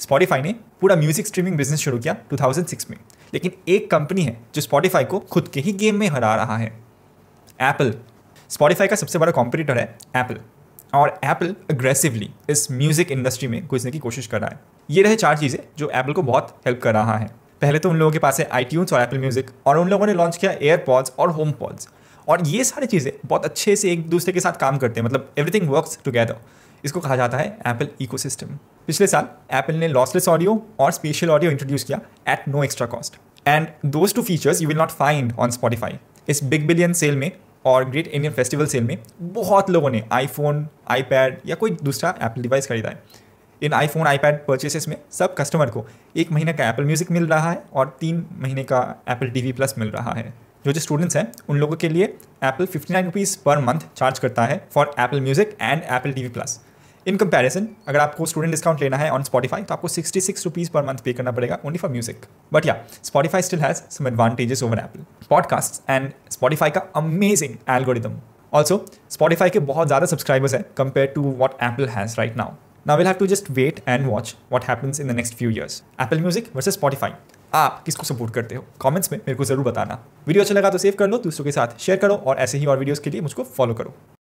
Spotify ने पूरा music streaming business शुरू किया 2006 में लेकिन एक कंपनी है जो स्पॉटीफाई को खुद के ही गेम में हरा रहा है एप्पल स्पॉटीफाई का सबसे बड़ा कॉम्पिटिटर है एप्पल और एप्पल अग्रेसिवली इस म्यूजिक इंडस्ट्री में घुसने की कोशिश कर रहा है ये रहे चार चीज़ें जो एप्पल को बहुत हेल्प कर रहा है पहले तो उन लोगों के पास है आई और एप्पल म्यूजिक और उन लोगों ने लॉन्च किया पॉड्स और होम पॉड्स और ये सारी चीज़ें बहुत अच्छे से एक दूसरे के साथ काम करते हैं मतलब एवरीथिंग वर्क्स टुगेदर इसको कहा जाता है एप्पल इको पिछले साल एप्पल ने लॉसलेस ऑडियो और स्पेशल ऑडियो इंट्रोड्यूस किया at no extra cost and those two features you will not find on Spotify इस बिग बिलियन सेल में और ग्रेट इंडियन फेस्टिवल सेल में बहुत लोगों ने आईफोन आईपैड या कोई दूसरा एप्पल डिवाइस खरीदा है इन आईफोन आईपैड परचेसेस में सब कस्टमर को एक महीने का एप्पल म्यूज़िक मिल रहा है और तीन महीने का एप्पल टी प्लस मिल रहा है जो जो स्टूडेंट्स हैं उन लोगों के लिए Apple fifty nine rupees per month charge करता है for Apple music and Apple TV plus in comparison अगर आपको स्टूडेंट डिस्काउंट लेना है ऑन स्पॉटीफाई तो आपको sixty six rupees per month pay करना पड़ेगा only for music but yeah Spotify still has some advantages over Apple podcast and Spotify का amazing algorithm also Spotify के बहुत ज़्यादा सब्सक्राइबर्स हैं compare to what Apple has right now now will have to just wait and watch what happens in the next few years Apple music versus Spotify आप किसको support करते हो comments में मेरे को जरूर बताना वीडियो अच्छा लगा तो सेव कर लो दूसरों के साथ शेयर करो और ऐसे ही और वीडियोस के लिए मुझको फॉलो करो